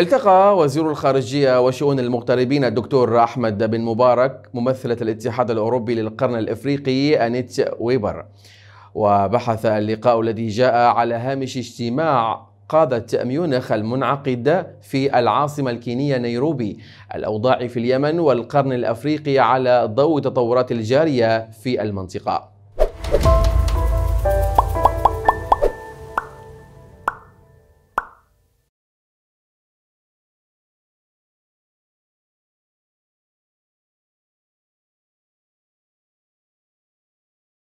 التقى وزير الخارجية وشؤون المغتربين الدكتور أحمد بن مبارك ممثلة الاتحاد الأوروبي للقرن الإفريقي أنيت ويبر وبحث اللقاء الذي جاء على هامش اجتماع قادة ميونخ المنعقد في العاصمة الكينية نيروبي الأوضاع في اليمن والقرن الأفريقي على ضوء التطورات الجارية في المنطقة